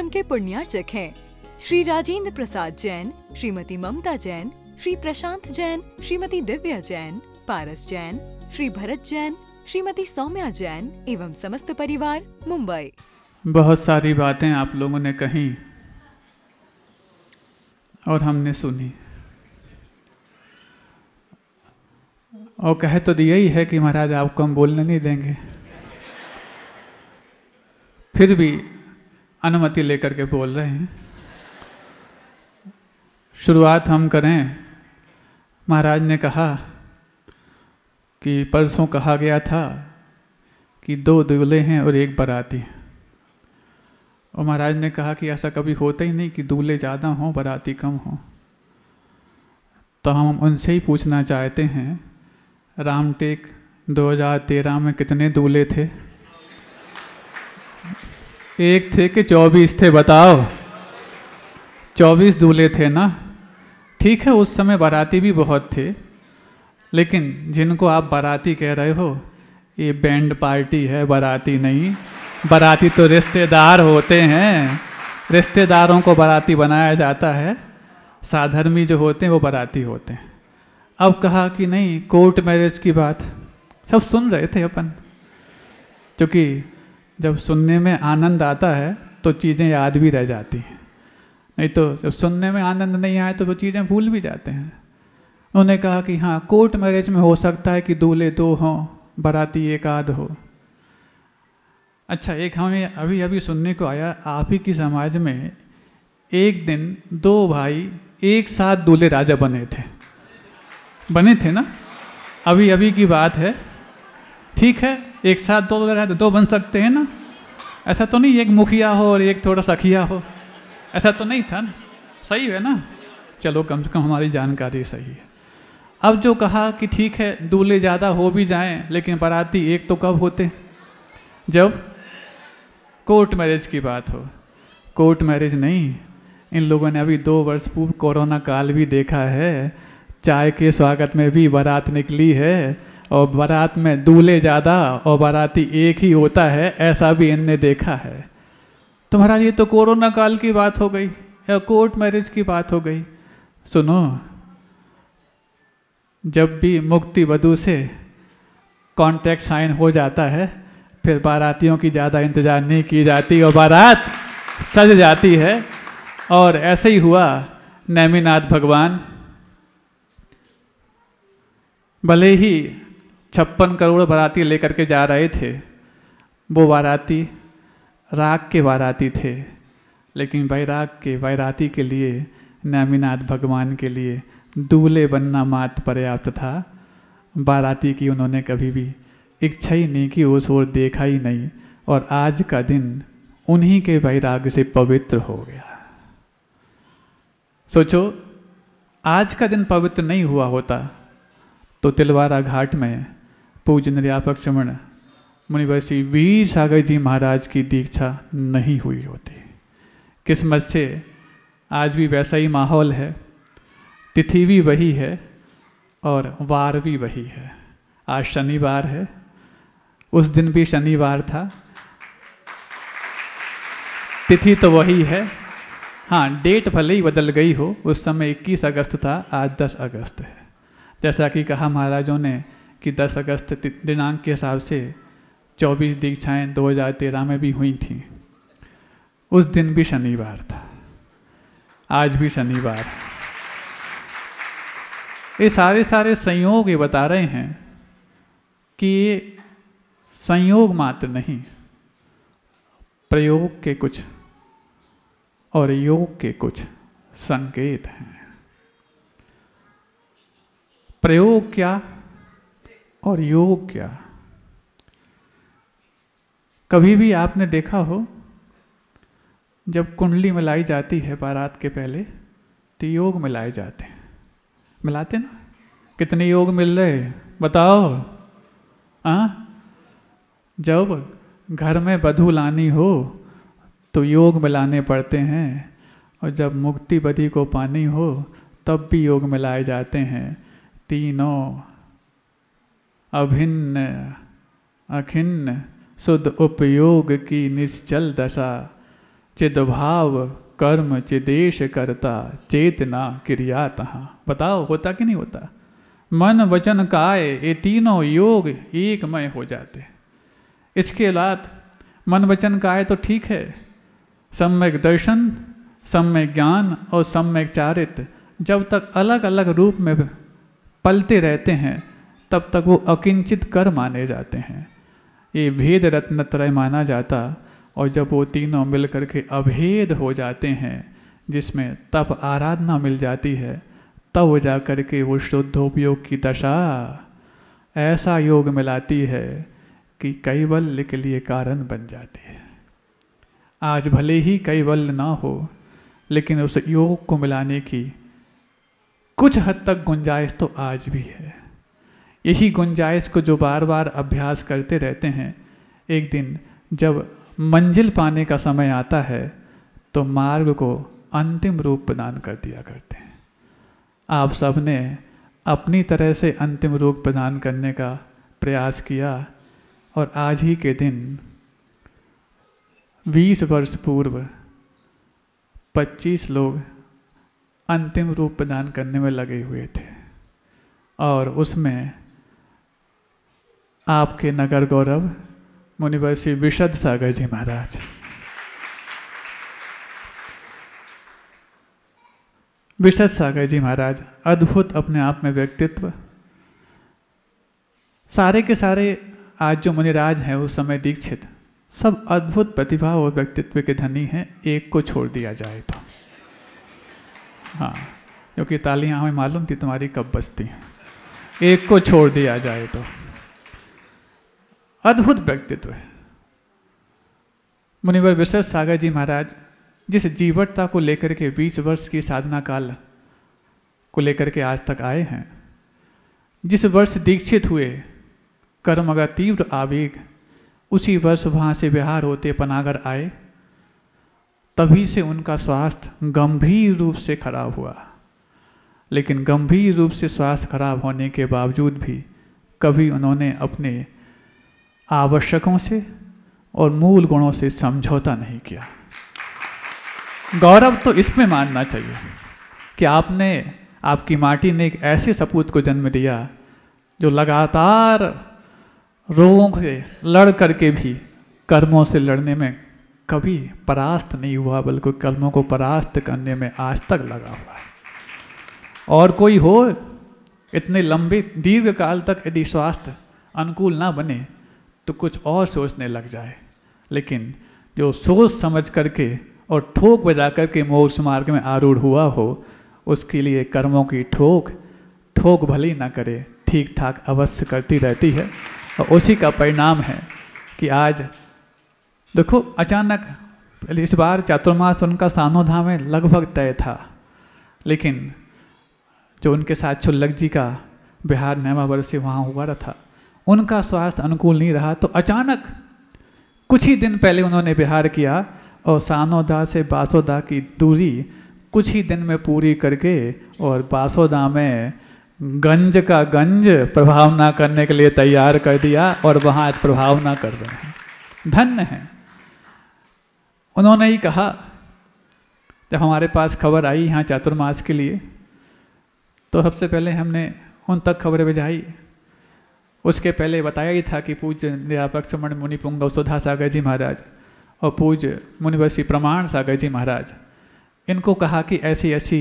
कार्यक्रम के पुण्यार्चक हैं श्री राजेंद्र प्रसाद जैन श्रीमती ममता जैन श्री प्रशांत जैन श्रीमती दिव्या जैन पारस जैन श्री भरत जैन श्रीमती सौम्या जैन एवं समस्त परिवार मुंबई बहुत सारी बातें आप लोगों ने कही और हमने सुनी और कह तो दिया ही है कि महाराज आपको हम बोलने नहीं देंगे फिर भी अनुमति लेकर के बोल रहे हैं शुरुआत हम करें महाराज ने कहा कि परसों कहा गया था कि दो दुबले हैं और एक बराती है और महाराज ने कहा कि ऐसा कभी होता ही नहीं कि दूल्हे ज़्यादा हों बराती कम हों तो हम उनसे ही पूछना चाहते हैं रामटेक 2013 में कितने दूल्हे थे एक थे कि चौबीस थे बताओ चौबीस दूल्हे थे ना ठीक है उस समय बाराती भी बहुत थे लेकिन जिनको आप बाराती कह रहे हो ये बैंड पार्टी है बाराती नहीं बाराती तो रिश्तेदार होते हैं रिश्तेदारों को बाराती बनाया जाता है साधर्मी जो होते हैं वो बाराती होते हैं अब कहा कि नहीं कोर्ट मैरिज की बात सब सुन रहे थे अपन क्योंकि जब सुनने में आनंद आता है तो चीज़ें याद भी रह जाती हैं नहीं तो जब सुनने में आनंद नहीं आए तो वो चीज़ें भूल भी जाते हैं उन्होंने कहा कि हाँ कोर्ट मैरिज में हो सकता है कि दूल्हे दो हों बराती एक आध हो अच्छा एक हमें अभी अभी सुनने को आया आप ही की समाज में एक दिन दो भाई एक साथ दूल्हे राजा बने थे बने थे ना अभी अभी की बात है ठीक है एक साथ दो राजा तो दो बन सकते हैं ना ऐसा तो नहीं एक मुखिया हो और एक थोड़ा सखिया हो ऐसा तो नहीं था ना सही है ना चलो कम से कम हमारी जानकारी सही है अब जो कहा कि ठीक है दूल्हे ज़्यादा हो भी जाएं लेकिन बाराती एक तो कब होते जब कोर्ट मैरिज की बात हो कोर्ट मैरिज नहीं इन लोगों ने अभी दो वर्ष पूर्व कोरोना काल भी देखा है चाय के स्वागत में भी बारात निकली है और बारात में दूल्हे ज़्यादा और बाराती एक ही होता है ऐसा भी इनने देखा है तो महाराज ये तो कोरोना काल की बात हो गई या कोर्ट मैरिज की बात हो गई सुनो जब भी मुक्ति वधु से कॉन्टैक्ट साइन हो जाता है फिर बारातियों की ज़्यादा इंतज़ार नहीं की जाती और बारात सज जाती है और ऐसे ही हुआ नैमीनाथ भगवान भले ही छप्पन करोड़ बाराती लेकर के जा रहे थे वो बाराती राग के बाराती थे लेकिन वैराग के वैराती के लिए नामीनाथ भगवान के लिए दूल्हे बनना मात पर्याप्त था बाराती की उन्होंने कभी भी इच्छा ही नहीं की उस ओर देखा ही नहीं और आज का दिन उन्हीं के वैराग से पवित्र हो गया सोचो आज का दिन पवित्र नहीं हुआ होता तो तिलवारा घाट में पूजन चमण मुनिवर्षि वीर सागर जी महाराज की दीक्षा नहीं हुई होती किस्मत से आज भी वैसा ही माहौल है तिथि भी वही है और वार भी वही है आज शनिवार है उस दिन भी शनिवार था तिथि तो वही है हाँ डेट भले ही बदल गई हो उस समय 21 अगस्त था आज 10 अगस्त है जैसा कि कहा महाराजों ने कि 10 अगस्त दिनांक के हिसाब से 24 दीक्षाएं 2013 में भी हुई थी उस दिन भी शनिवार था आज भी शनिवार ये सारे सारे संयोग ये बता रहे हैं कि ये संयोग मात्र नहीं प्रयोग के कुछ और योग के कुछ संकेत हैं प्रयोग क्या और योग क्या कभी भी आपने देखा हो जब कुंडली मिलाई जाती है बारात के पहले तो योग मिलाए जाते हैं मिलाते ना कितने योग मिल रहे बताओ आ? हाँ? जब घर में बधू लानी हो तो योग मिलाने पड़ते हैं और जब मुक्ति बधि को पानी हो तब भी योग मिलाए जाते हैं तीनों अभिन्न अखिन्न शुद्ध उपयोग की निश्चल दशा चिदभाव कर्म चिदेश करता चेतना क्रिया तहाँ बताओ होता कि नहीं होता मन वचन काय ये तीनों योग एकमय हो जाते इसके अलात मन वचन काय तो ठीक है सम्यक दर्शन सम्यक ज्ञान और सम्यक चारित्र जब तक अलग अलग रूप में पलते रहते हैं तब तक वो अकिंचित कर माने जाते हैं ये भेद रत्न त्रय माना जाता और जब वो तीनों मिल करके अभेद हो जाते हैं जिसमें तप आराधना मिल जाती है तब जा कर के वो शुद्धोपयोग की दशा ऐसा योग मिलाती है कि कैवल्य के लिए कारण बन जाती है आज भले ही कैवल्य ना हो लेकिन उस योग को मिलाने की कुछ हद तक गुंजाइश तो आज भी है यही गुंजाइश को जो बार बार अभ्यास करते रहते हैं एक दिन जब मंजिल पाने का समय आता है तो मार्ग को अंतिम रूप प्रदान कर दिया करते हैं आप सब ने अपनी तरह से अंतिम रूप प्रदान करने का प्रयास किया और आज ही के दिन 20 वर्ष पूर्व 25 लोग अंतिम रूप प्रदान करने में लगे हुए थे और उसमें आपके नगर गौरव मुनिवर श्री विशद सागर जी महाराज विशद सागर जी महाराज अद्भुत अपने आप में व्यक्तित्व सारे के सारे आज जो मुनिराज हैं उस समय दीक्षित सब अद्भुत प्रतिभा और व्यक्तित्व के धनी हैं एक को छोड़ दिया जाए तो हाँ क्योंकि तालियां हमें मालूम थी तुम्हारी कब बजती हैं एक को छोड़ दिया जाए तो अद्भुत व्यक्तित्व है मुनिवर विश्व सागर जी महाराज जिस जीवटता को लेकर के बीस वर्ष की साधना काल को लेकर के आज तक आए हैं जिस वर्ष दीक्षित हुए कर्म का तीव्र आवेग उसी वर्ष वहाँ से बिहार होते पनागर आए तभी से उनका स्वास्थ्य गंभीर रूप से खराब हुआ लेकिन गंभीर रूप से स्वास्थ्य खराब होने के बावजूद भी कभी उन्होंने अपने आवश्यकों से और मूल गुणों से समझौता नहीं किया गौरव तो इसमें मानना चाहिए कि आपने आपकी माटी ने एक ऐसे सपूत को जन्म दिया जो लगातार रोगों से लड़ करके भी कर्मों से लड़ने में कभी परास्त नहीं हुआ बल्कि कर्मों को परास्त करने में आज तक लगा हुआ है और कोई हो इतने लंबे दीर्घ काल तक यदि स्वास्थ्य अनुकूल ना बने तो कुछ और सोचने लग जाए लेकिन जो सोच समझ करके और ठोक बजा करके मोक्ष मार्ग में आरूढ़ हुआ हो उसके लिए कर्मों की ठोक ठोक भली ना करे ठीक ठाक अवश्य करती रहती है और उसी का परिणाम है कि आज देखो अचानक इस बार चातुर्मास उनका धाम में लगभग तय था लेकिन जो उनके साथ छुल्लक जी का बिहार नैमा वर्ष वहाँ हुआ रहा था उनका स्वास्थ्य अनुकूल नहीं रहा तो अचानक कुछ ही दिन पहले उन्होंने बिहार किया और सानोदा से बासोदा की दूरी कुछ ही दिन में पूरी करके और बासोदा में गंज का गंज प्रभावना करने के लिए तैयार कर दिया और वहाँ आज प्रभावना कर रहे हैं धन्य हैं उन्होंने ही कहा जब हमारे पास खबर आई यहाँ चातुर्मास के लिए तो सबसे पहले हमने उन तक खबरें भिजाई उसके पहले बताया ही था कि पूज्य निरापक समण मुनि पुंग सुधा सागर जी महाराज और पूज्य मुनिवशी प्रमाण सागर जी महाराज इनको कहा कि ऐसी ऐसी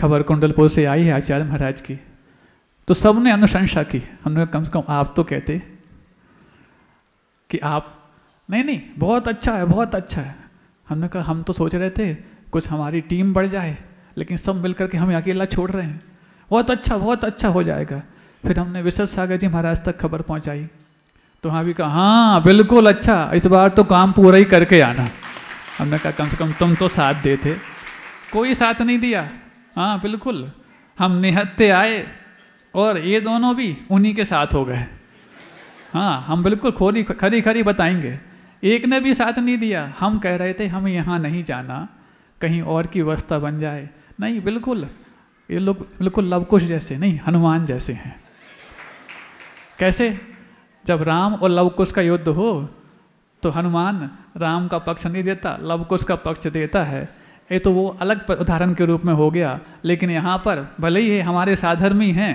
खबर कुंडलपुर से आई है आचार्य महाराज की तो सब ने अनुशंसा की हमने कम से कम आप तो कहते कि आप नहीं नहीं बहुत अच्छा है बहुत अच्छा है हमने कहा हम तो सोच रहे थे कुछ हमारी टीम बढ़ जाए लेकिन सब मिलकर के हम अकेला छोड़ रहे हैं बहुत अच्छा बहुत अच्छा हो जाएगा फिर हमने विश्व सागर जी महाराज तक खबर पहुंचाई तो वहाँ भी कहा हाँ बिल्कुल अच्छा इस बार तो काम पूरा ही करके आना हमने कहा कम से कम तुम तो साथ दे थे कोई साथ नहीं दिया हाँ बिल्कुल हम निहत्ते आए और ये दोनों भी उन्हीं के साथ हो गए हाँ हम बिल्कुल खोरी खरी खरी बताएंगे एक ने भी साथ नहीं दिया हम कह रहे थे हम यहाँ नहीं जाना कहीं और की व्यवस्था बन जाए नहीं बिल्कुल ये लोग बिल्कुल लवकुश जैसे नहीं हनुमान जैसे हैं कैसे जब राम और लवकुश का युद्ध हो तो हनुमान राम का पक्ष नहीं देता लवकुश का पक्ष देता है ये तो वो अलग उदाहरण के रूप में हो गया लेकिन यहाँ पर भले ही हमारे साधर्मी हैं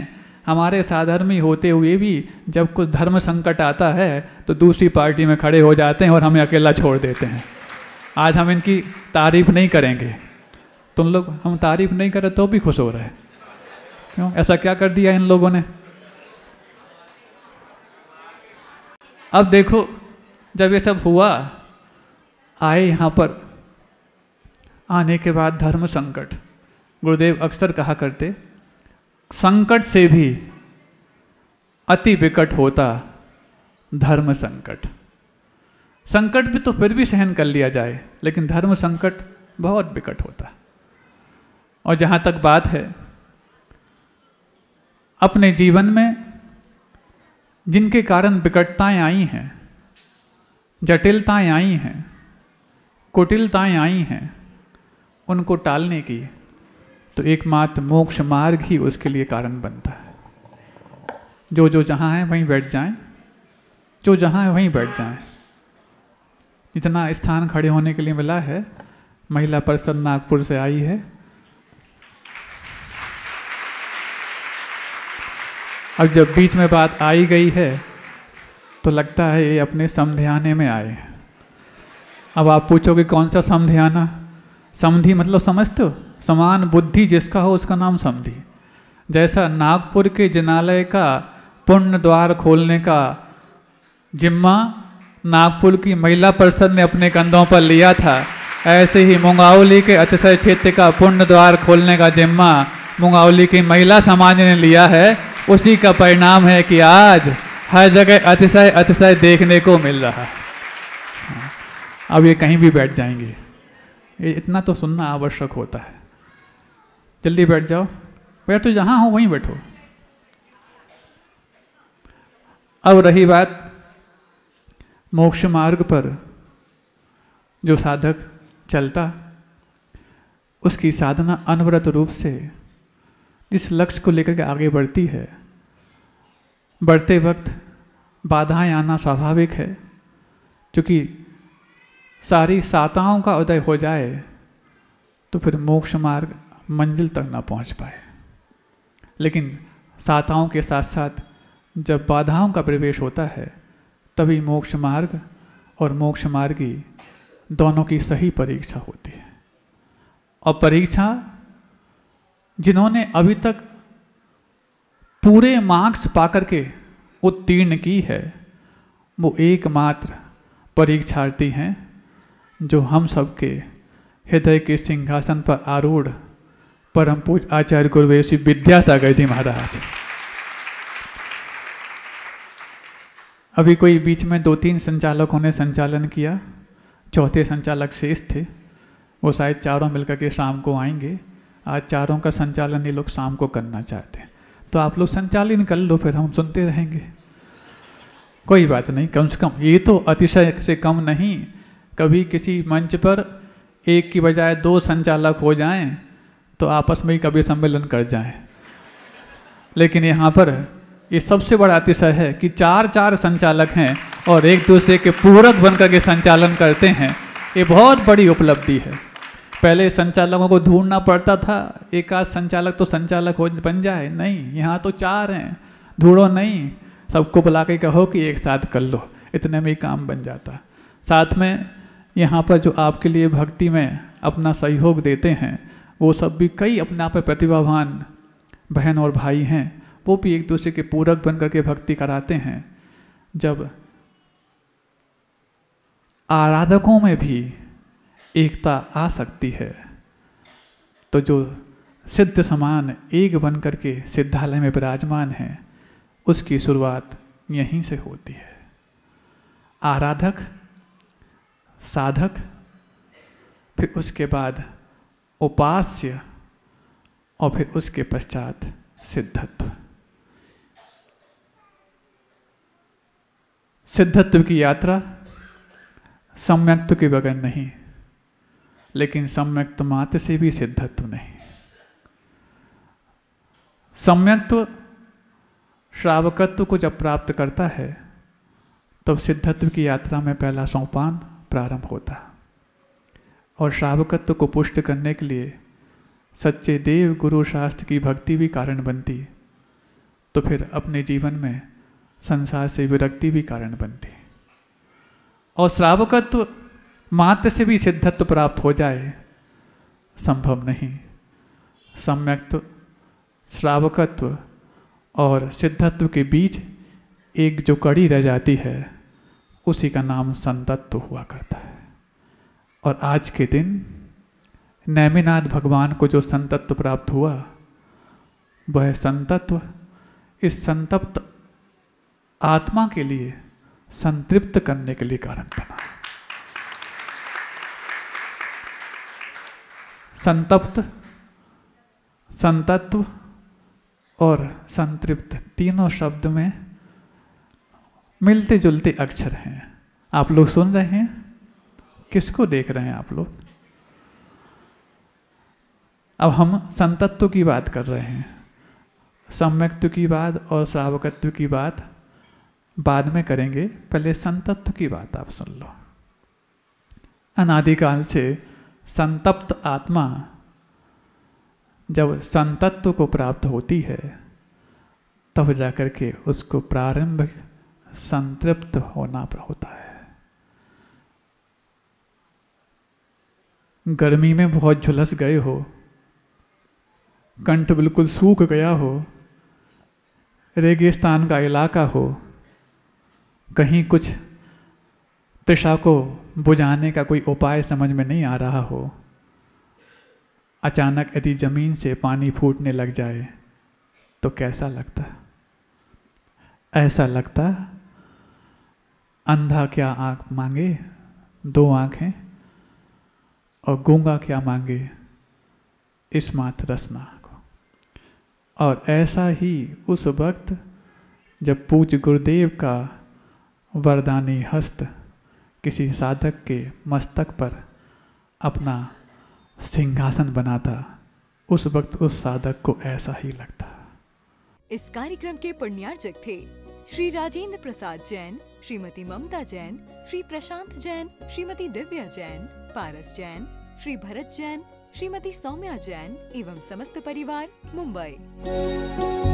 हमारे साधर्मी होते हुए भी जब कुछ धर्म संकट आता है तो दूसरी पार्टी में खड़े हो जाते हैं और हमें अकेला छोड़ देते हैं आज हम इनकी तारीफ नहीं करेंगे तुम लोग हम तारीफ नहीं करें तो भी खुश हो रहे क्यों ऐसा क्या कर दिया इन लोगों ने अब देखो जब ये सब हुआ आए यहाँ पर आने के बाद धर्म संकट गुरुदेव अक्सर कहा करते संकट से भी अति विकट होता धर्म संकट संकट भी तो फिर भी सहन कर लिया जाए लेकिन धर्म संकट बहुत विकट होता और जहाँ तक बात है अपने जीवन में जिनके कारण विकटताएं आई हैं जटिलताएं आई हैं कुटिलताएं आई हैं उनको टालने की तो एकमात्र मोक्ष मार्ग ही उसके लिए कारण बनता है जो जो जहाँ है वहीं बैठ जाएं जो जहाँ है वहीं बैठ जाएं इतना स्थान खड़े होने के लिए मिला है महिला परिषद नागपुर से आई है अब जब बीच में बात आई गई है तो लगता है ये अपने समध्याने में आए अब आप पूछोगे कौन सा समध्याना समधि मतलब समझते हो समान बुद्धि जिसका हो उसका नाम समधि जैसा नागपुर के जनालय का पुण्य द्वार खोलने का जिम्मा नागपुर की महिला परिषद ने अपने कंधों पर लिया था ऐसे ही मुंगावली के अतिशय क्षेत्र का पुण्य द्वार खोलने का जिम्मा मुंगावली की महिला समाज ने लिया है उसी का परिणाम है कि आज हर जगह अतिशय अतिशय देखने को मिल रहा है अब ये कहीं भी बैठ जाएंगे ये इतना तो सुनना आवश्यक होता है जल्दी बैठ जाओ बैठ तो जहाँ हो वहीं बैठो अब रही बात मोक्ष मार्ग पर जो साधक चलता उसकी साधना अनवरत रूप से जिस लक्ष्य को लेकर के आगे बढ़ती है बढ़ते वक्त बाधाएं आना स्वाभाविक है क्योंकि सारी साताओं का उदय हो जाए तो फिर मोक्ष मार्ग मंजिल तक ना पहुंच पाए लेकिन साताओं के साथ साथ जब बाधाओं का प्रवेश होता है तभी मोक्ष मार्ग और मोक्ष मार्गी दोनों की सही परीक्षा होती है और परीक्षा जिन्होंने अभी तक पूरे मार्क्स पा करके उत्तीर्ण की है वो एकमात्र परीक्षार्थी हैं जो हम सबके हृदय के सिंहासन पर आरूढ़ परम पूज आचार्य गुरुवेशी विद्यासागर जी महाराज अभी कोई बीच में दो तीन संचालकों ने संचालन किया चौथे संचालक शेष थे वो शायद चारों मिलकर के शाम को आएंगे आज चारों का संचालन ये लोग शाम को करना चाहते हैं तो आप लोग संचालन कर लो फिर हम सुनते रहेंगे कोई बात नहीं कम से कम ये तो अतिशय से कम नहीं कभी किसी मंच पर एक की बजाय दो संचालक हो जाएं तो आपस में ही कभी सम्मेलन कर जाएं लेकिन यहाँ पर ये सबसे बड़ा अतिशय है कि चार चार संचालक हैं और एक दूसरे के पूरक बनकर के संचालन करते हैं ये बहुत बड़ी उपलब्धि है पहले संचालकों को ढूंढना पड़ता था एक आध संचालक तो संचालक हो बन जाए नहीं यहाँ तो चार हैं ढूंढो नहीं सबको बुला के कहो कि एक साथ कर लो इतने में ही काम बन जाता साथ में यहाँ पर जो आपके लिए भक्ति में अपना सहयोग देते हैं वो सब भी कई अपने आप में प्रतिभावान बहन और भाई हैं वो भी एक दूसरे के पूरक बन करके भक्ति कराते हैं जब आराधकों में भी एकता आ सकती है तो जो सिद्ध समान एक बन करके सिद्धालय में विराजमान है उसकी शुरुआत यहीं से होती है आराधक साधक फिर उसके बाद उपास्य और फिर उसके पश्चात सिद्धत्व सिद्धत्व की यात्रा सम्यक्त के बगैर नहीं लेकिन सम्यक मात्र से भी सिद्धत्व नहीं सम्यक्त्व तो श्रावकत्व को जब प्राप्त करता है तब सिद्धत्व की यात्रा में पहला सोपान प्रारंभ होता और श्रावकत्व को पुष्ट करने के लिए सच्चे देव गुरु शास्त्र की भक्ति भी कारण बनती तो फिर अपने जीवन में संसार से विरक्ति भी कारण बनती और श्रावकत्व मात्र से भी सिद्धत्व प्राप्त हो जाए संभव नहीं सम्यक्त्व श्रावकत्व और सिद्धत्व के बीच एक जो कड़ी रह जाती है उसी का नाम संतत्व हुआ करता है और आज के दिन नैमिनाथ भगवान को जो संतत्व प्राप्त हुआ वह संतत्व इस संतप्त आत्मा के लिए संतृप्त करने के लिए कारण था संतप्त संतत्व और संतृप्त तीनों शब्द में मिलते जुलते अक्षर हैं आप लोग सुन रहे हैं किसको देख रहे हैं आप लोग अब हम संतत्व की बात कर रहे हैं सम्यक्त्व की बात और श्रावकत्व की बात बाद में करेंगे पहले संतत्व की बात आप सुन लो अनादिकाल से संतप्त आत्मा जब संतत्व को प्राप्त होती है तब जाकर के उसको प्रारंभिक संतृप्त होना होता है गर्मी में बहुत झुलस गए हो कंठ बिल्कुल सूख गया हो रेगिस्तान का इलाका हो कहीं कुछ तृषा को बुझाने का कोई उपाय समझ में नहीं आ रहा हो अचानक यदि जमीन से पानी फूटने लग जाए तो कैसा लगता ऐसा लगता अंधा क्या आंख मांगे दो आंखें और गूंगा क्या मांगे इस मात रसना को और ऐसा ही उस वक्त जब पूज गुरुदेव का वरदानी हस्त किसी साधक के मस्तक पर अपना सिंहासन बनाता उस वक्त उस साधक को ऐसा ही लगता इस कार्यक्रम के पुण्यार्जक थे श्री राजेंद्र प्रसाद जैन श्रीमती ममता जैन श्री प्रशांत जैन श्रीमती दिव्या जैन पारस जैन श्री भरत जैन श्रीमती सौम्या जैन एवं समस्त परिवार मुंबई